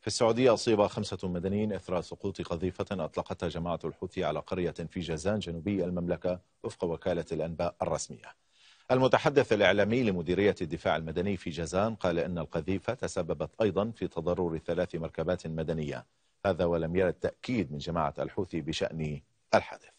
في السعودية أصيب خمسة مدنيين إثر سقوط قذيفة أطلقتها جماعة الحوثي على قرية في جازان جنوبي المملكة وفق وكالة الأنباء الرسمية المتحدث الإعلامي لمديرية الدفاع المدني في جازان قال إن القذيفة تسببت أيضا في تضرر ثلاث مركبات مدنية هذا ولم يرد تأكيد من جماعة الحوثي بشأن الحادث